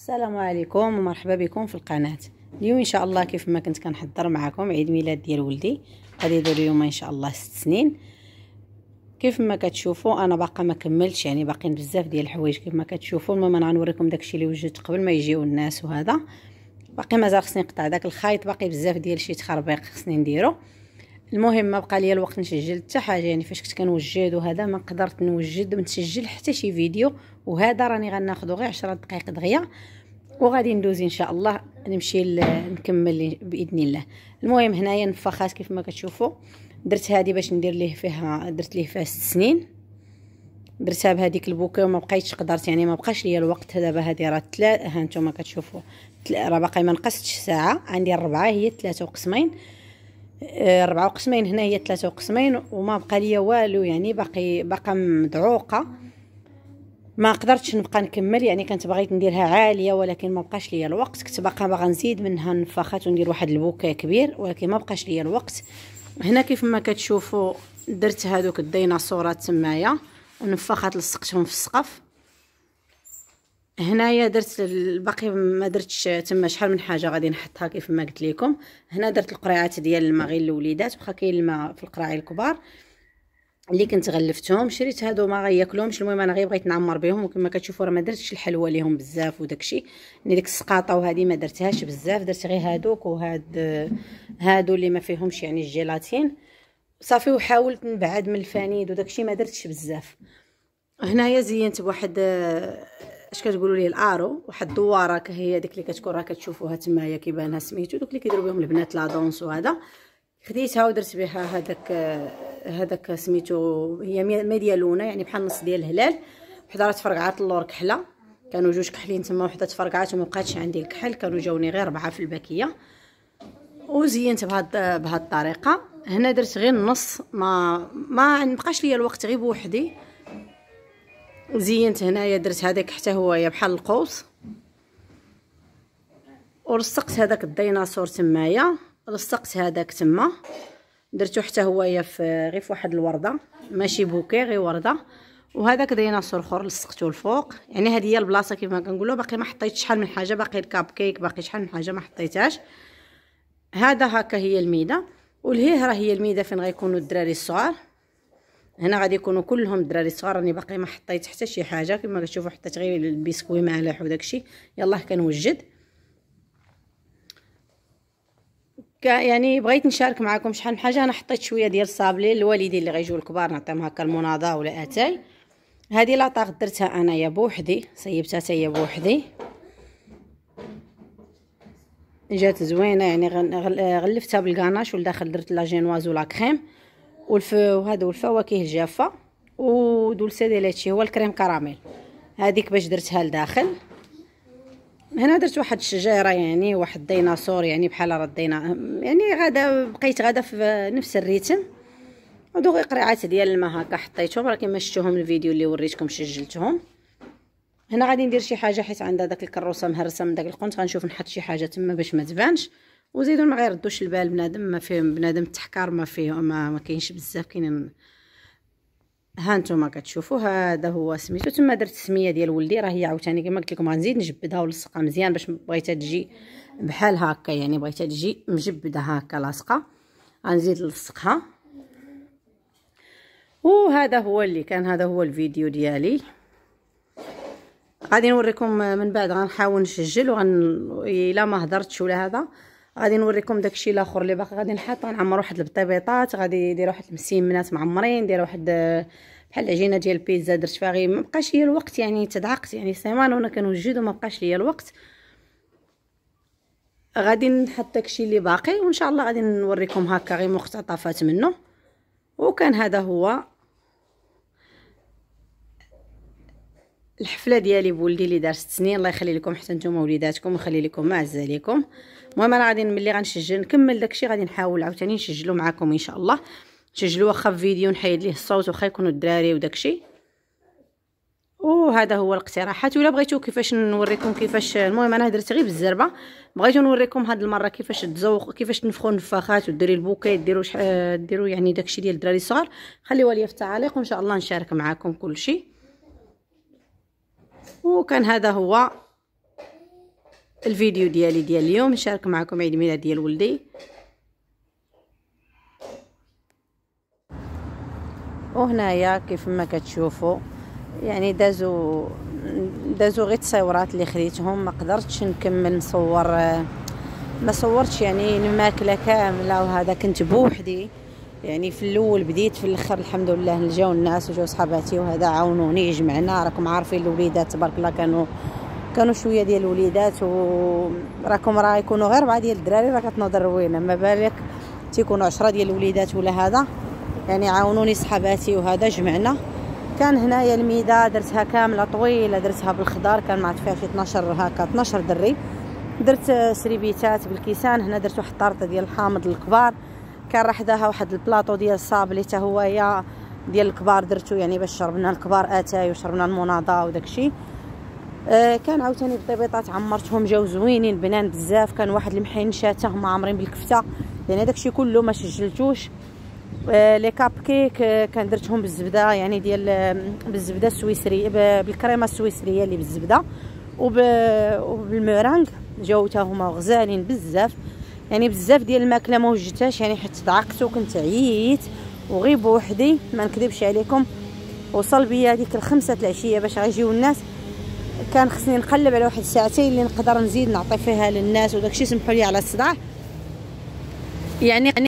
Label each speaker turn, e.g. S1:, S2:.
S1: السلام عليكم ومرحبا بكم في القناه اليوم ان شاء الله كيف ما كنت كنحضر معكم عيد ميلاد ديال ولدي غادي يدير اليوم ان شاء الله ست سنين كيف ما كتشوفوا انا باقا ما كملتش يعني باقيين بزاف ديال الحوايج كيف ما كتشوفوا المهم انا غنوريكم داكشي اللي وجدت قبل ما يجيو الناس وهذا باقي مازال خصني نقطع داك الخيط باقي بزاف ديال شي تخربيق خصني نديرو المهم ما بقى لي الوقت نسجل حتى حاجه يعني فاش كنت كنوجد وهذا ما قدرت نوجد ونسجل حتى شي فيديو وهذا راني غناخذو غير 10 دقائق دغيا وغادي ندوز ان شاء الله نمشي نكمل باذن الله المهم هنايا نفخات كيف ما كتشوفوا درت هذه باش ندير ليه فيها درت ليه فيها 6 سنين درتها بهذيك البوكي وما بقيتش قدرت يعني ما بقاش ليا الوقت دابا هذه راه ها نتوما كتشوفوا راه باقي ما نقصتش ساعه عندي اربعه هي ثلاثه وقسمين آه، ربعة قسمين هي ثلاثة قسمين وما بقى ليا والو يعني باقي باقا مدعوقه ما قدرتش نبقى نكمل يعني كنت بغيت نديرها عاليه ولكن ما بقاش ليا الوقت كنت باقا باغا نزيد منها نفخات وندير واحد البوكا كبير ولكن ما بقاش ليا الوقت هنا كيف ما كتشوفوا درت هادوك الديناصورات تمايا ونفخات لصقتهم في السقف هنايا درت الباقي ما درتش تما شحال من حاجه غادي نحطها كيف ما قلت لكم هنا درت القريعات ديال الماء غير للوليدات واخا كاين الماء في القراعي الكبار اللي كنت غلفتهم شريت هادو ما غياكلهمش المهم انا غير بغيت نعمر بهم وكما كتشوفوا راه ما درتش الحلوى ليهم بزاف وداكشي يعني ديك السقاطه وهذه ما درتهاش بزاف درت غير هادوك وهاد هادو اللي ما فيهمش يعني الجيلاتين صافي وحاولت نبعد من الفانيد وداكشي ما درتش بزاف هنايا زينت بواحد اش كتقولوا ليه الارو واحد الدواره كهي هذيك اللي كتكون راه كتشوفوها تمايا كيبانها سميتو دوك اللي كيديروا بهم البنات لا دونس وهذا خديتها ودرت بها هذاك هذاك سميتو هي ميديا لونه يعني بحال نص ديال الهلال وحده راه تفرقعات اللور كحله كانوا جوج كحلين تما وحده تفرقعات وما بقاتش عندي الكحل كانوا جاوني غير اربعه في الباكيه وزينت بهاد بهاد الطريقه هنا درت غير النص ما ما بقاش ليا الوقت غير بوحدي زينت هنايا درت هذاك حتى هو بحال القوس ورصقت هذاك الديناصور تمايا لصقت هذاك تما درتو حتى هويا في غير في واحد الورده ماشي بوكي غير ورده وهذاك ديناصور اخر لصقته الفوق يعني هذه هي البلاصه ما كنقولوا باقي ما حطيت شحال من حاجه باقي الكاب كيك باقي شحال من حاجه ما حطيتهاش هذا هكا هي الميده والهيه راه هي الميده فين غيكونوا الدراري الصغار هنا غادي يكونوا كلهم الدراري صغار راني باقي ما حطيت حتى شي حاجه كما كتشوفوا حطيت غير البسكوي مالح وداكشي يلاه كنوجد كا يعني بغيت نشارك معكم شحال من حاجه انا حطيت شويه ديال الصابلي للوالدين اللي غيجيو الكبار نعطيهم هكا المناضه ولا اتاي هذه لاطاغ درتها انايا بوحدي سيبتها حتى هي بوحدي جات زوينه يعني غلفتها بالكاناش والداخل درت لا جينواز ولا كريم والف وهادو الفواكه الجافه ودول ديال هو الكريم كراميل هذيك باش درتها لداخل هنا درت واحد الشجيره يعني واحد الديناصور يعني بحال راه الدينا يعني غادا بقيت غادا في نفس الريتم هادو غير قريعات ديال الماء هكا حطيتهم راه كما شفتوهم الفيديو اللي وريتكم سجلتهم هنا غادي ندير شي حاجه حيت عندها داك الكروسه مهرسه من داك القنت غنشوف نحط شي حاجه تما باش ما تبانش وزيدو ما غيردوش البال بنادم ما فيهم بنادم تحكار ما فيه ما, ما كاينش بزاف كاينين ها نتوما كتشوفوا هذا هو سميتو تما درت السميه ديال ولدي راه هي عاوتاني كما قلت لكم غنزيد نجبدها ونلصقها مزيان باش بغيتها تجي بحال هكا يعني بغيتها تجي مجبده هكا لاصقه غنزيد نلصقها وهذا هو اللي كان هذا هو الفيديو ديالي غادي نوريكم من بعد غنحاول نسجل وغن الا ما هضرتش ولا هذا غادي نوريكم داكشي الاخر اللي باقي غادي نحط غنعمر واحد البطيبيطات غادي ندير واحد المسيمنات معمرين ندير واحد بحال العجينه ديال البيتزا درت فيها غير ما بقاش ليا الوقت يعني تدعقت يعني سيمانه وانا كنوجد وما بقاش ليا الوقت غادي نحط داكشي اللي باقي وان شاء الله غادي نوريكم هكا غير مقتطفات منه وكان هذا هو الحفله ديالي بولدي اللي دار 6 سنين الله يخلي لكم حتى نتوما وليداتكم ويخلي لكم ما عز عليكم المهم انا غادي ملي غنسجل نكمل داكشي غادي نحاول عاوتاني نسجلو معاكم ان شاء الله نسجلو واخا في فيديو نحيد ليه الصوت واخا يكونوا الدراري وداكشي وهذا هو الاقتراحات ولا بغيتو كيفاش نوريكم كيفاش المهم انا درت غير بالزربه بغيتو نوريكم هاد المره كيفاش تزوق كيفاش تنفخوا النفاخات وديري البوكي ديروا ديروا يعني داكشي ديال الدراري الصغار خليوها ليا في التعاليق وان شاء الله نشارك معكم كلشي وكان هذا هو الفيديو ديالي ديال اليوم نشارك معكم عيد ميلاد ديال ولدي وهنايا كيف ما كتشوفوا يعني دازو دازو غير التصاورات اللي خديتهم ما قدرتش نكمل نصور ما صورتش يعني الماكله كامله وهذا كنت بوحدي يعني في الاول بديت في الاخر الحمد لله لجاو الناس وجاو صحاباتي وهذا عاونوني جمعنا راكم عارفين الوليدات تبارك الله كانوا كانوا شويه ديال الوليدات وراكم راه يكونوا غير بعض ديال الدراري راه كتنوض روينه ما بالك تيكونوا عشرة ديال الوليدات ولا هذا يعني عاونوني صحاباتي وهذا جمعنا كان هنايا الميدا درتها كامله طويله درتها بالخضار كان معت فيها شي 12 هكا 12 دري درت سريبيتات بالكيسان هنا درت واحد الطارطه ديال الحامض الكبار كان راه حداها واحد البلاطو ديال الصاب اللي حتى هويا ديال الكبار درتو يعني باش شربنا الكبار اتاي وشربنا المناضه وداكشي آه كان عاوتاني بطبيطات عمرتهم جاو زوينين بنان بزاف كان واحد المحينشات هما عامرين بالكفته يعني داكشي كله ما سجلتوش آه لي كاب كيك آه كان درتهم بالزبده يعني ديال بالزبده السويسريه بالكريمه السويسريه اللي بالزبده وب... وبالمورانغ جاو حتى هما غزالين بزاف يعني بزاف ديال الماكله ما وجدتهاش يعني حيت ضعقت وكنت عييت وغير بوحدي ما نكذبش عليكم وصل بيا هذيك الخمسة العشيه باش غيجيو الناس كان خصني نقلب على واحد ساعتين اللي نقدر نزيد نعطي فيها للناس وداكشي سمحوا لي على الصداع يعني